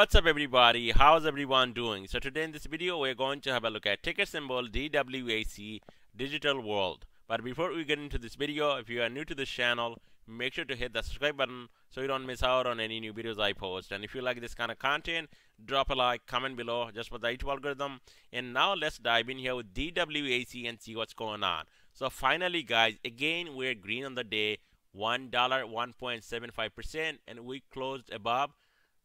What's up everybody, how's everyone doing? So today in this video we're going to have a look at ticker symbol DWAC Digital World. But before we get into this video, if you are new to this channel, make sure to hit the subscribe button so you don't miss out on any new videos I post. And if you like this kind of content, drop a like, comment below just for the YouTube algorithm. And now let's dive in here with DWAC and see what's going on. So finally guys, again we're green on the day, $1, 1.75% and we closed above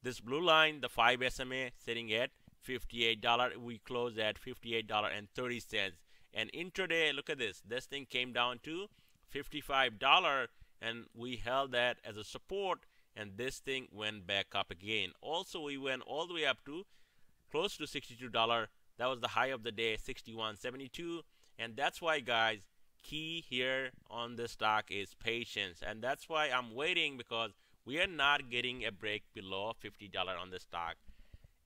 this blue line, the 5 SMA sitting at $58. We close at $58.30. And intraday, look at this. This thing came down to $55 and we held that as a support and this thing went back up again. Also, we went all the way up to close to $62. That was the high of the day, 61.72. And that's why, guys, key here on this stock is patience. And that's why I'm waiting because we are not getting a break below $50 on the stock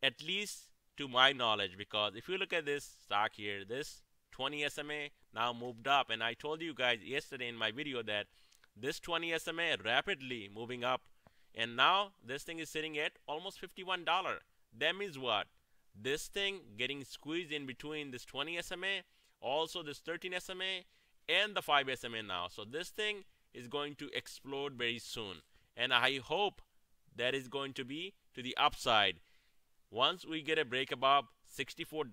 at least to my knowledge because if you look at this stock here this 20 SMA now moved up and I told you guys yesterday in my video that this 20 SMA rapidly moving up and now this thing is sitting at almost $51 that means what this thing getting squeezed in between this 20 SMA also this 13 SMA and the 5 SMA now so this thing is going to explode very soon and I hope that is going to be to the upside. Once we get a break above $64,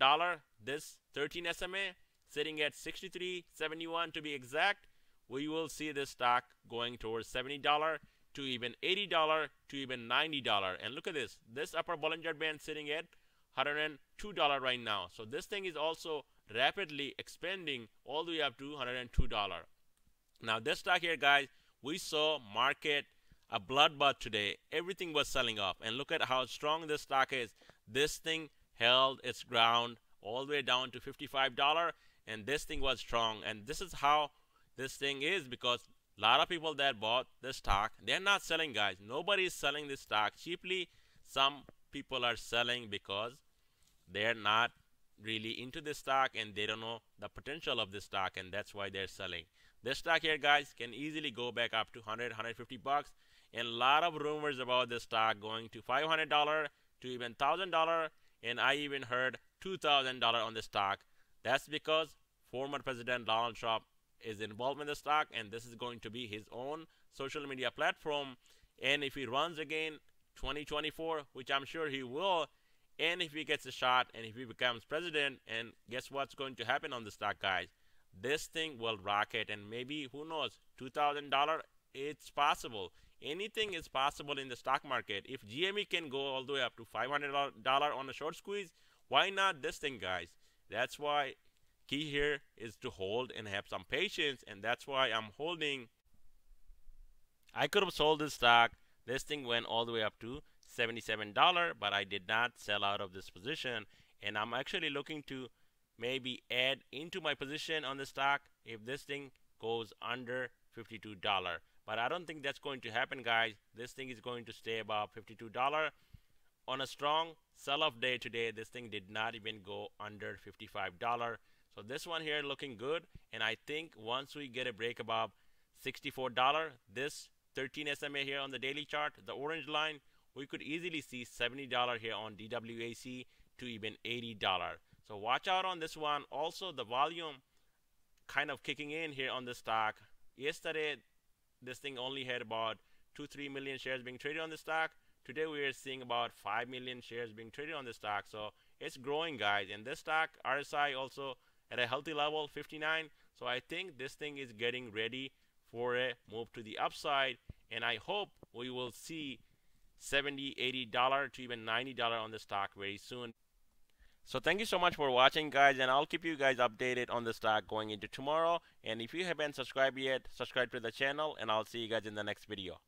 this 13 SMA sitting at 63.71 to be exact, we will see this stock going towards $70 to even $80 to even $90. And look at this, this upper Bollinger Band sitting at $102 right now. So this thing is also rapidly expanding all the way up to $102. Now this stock here guys, we saw market a bloodbath today. Everything was selling off. And look at how strong this stock is. This thing held its ground all the way down to $55 and this thing was strong and this is how this thing is because a lot of people that bought this stock they're not selling guys nobody is selling this stock cheaply some people are selling because they're not really into this stock and they don't know the potential of this stock and that's why they're selling this stock here guys can easily go back up to 100 150 bucks a lot of rumors about this stock going to $500 to even $1,000 and I even heard $2,000 on the stock. That's because former President Donald Trump is involved in the stock and this is going to be his own social media platform and if he runs again 2024 which i'm sure he will and if he gets a shot and if he becomes president and guess what's going to happen on the stock guys this thing will rocket and maybe who knows $2000 it's possible. Anything is possible in the stock market. If GME can go all the way up to $500 on a short squeeze, why not this thing, guys? That's why key here is to hold and have some patience, and that's why I'm holding. I could have sold this stock. This thing went all the way up to $77, but I did not sell out of this position, and I'm actually looking to maybe add into my position on the stock if this thing goes under $52 but I don't think that's going to happen guys this thing is going to stay above $52 on a strong sell-off day today this thing did not even go under $55 so this one here looking good and I think once we get a break above $64 this 13 SMA here on the daily chart the orange line we could easily see $70 here on DWAC to even $80 so watch out on this one also the volume kind of kicking in here on the stock. Yesterday, this thing only had about 2 3 million shares being traded on the stock. Today, we are seeing about 5 million shares being traded on the stock. So it's growing, guys. And this stock, RSI, also at a healthy level, 59. So I think this thing is getting ready for a move to the upside. And I hope we will see 70 $80 to even $90 on the stock very soon. So thank you so much for watching guys and I'll keep you guys updated on the stock going into tomorrow and if you haven't subscribed yet subscribe to the channel and I'll see you guys in the next video.